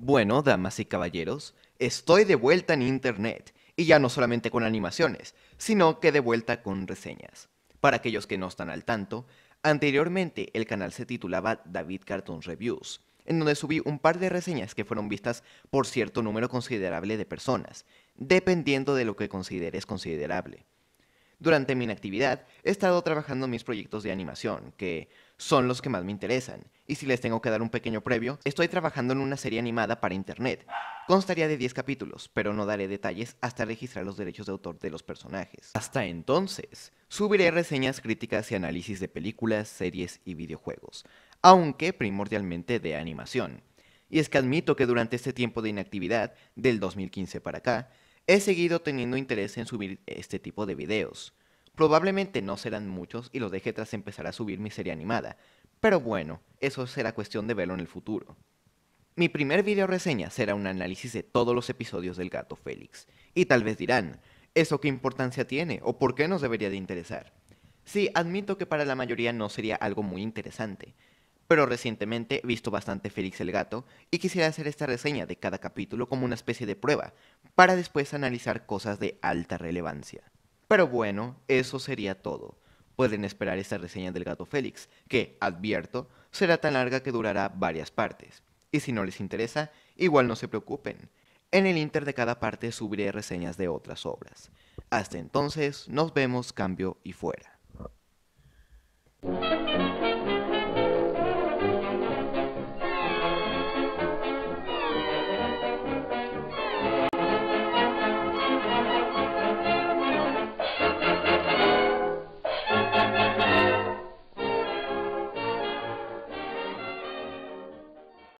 Bueno, damas y caballeros, estoy de vuelta en Internet, y ya no solamente con animaciones, sino que de vuelta con reseñas. Para aquellos que no están al tanto, anteriormente el canal se titulaba David Cartoon Reviews, en donde subí un par de reseñas que fueron vistas por cierto número considerable de personas, dependiendo de lo que consideres considerable. Durante mi inactividad he estado trabajando en mis proyectos de animación, que son los que más me interesan, y si les tengo que dar un pequeño previo, estoy trabajando en una serie animada para internet. Constaría de 10 capítulos, pero no daré detalles hasta registrar los derechos de autor de los personajes. Hasta entonces, subiré reseñas críticas y análisis de películas, series y videojuegos, aunque primordialmente de animación. Y es que admito que durante este tiempo de inactividad, del 2015 para acá, He seguido teniendo interés en subir este tipo de videos. Probablemente no serán muchos y los deje tras empezar a subir mi serie animada, pero bueno, eso será cuestión de verlo en el futuro. Mi primer video reseña será un análisis de todos los episodios del gato Félix, y tal vez dirán, ¿eso qué importancia tiene o por qué nos debería de interesar? Sí, admito que para la mayoría no sería algo muy interesante, pero recientemente he visto bastante Félix el Gato y quisiera hacer esta reseña de cada capítulo como una especie de prueba, para después analizar cosas de alta relevancia. Pero bueno, eso sería todo. Pueden esperar esta reseña del Gato Félix, que, advierto, será tan larga que durará varias partes. Y si no les interesa, igual no se preocupen. En el inter de cada parte subiré reseñas de otras obras. Hasta entonces, nos vemos, cambio y fuera.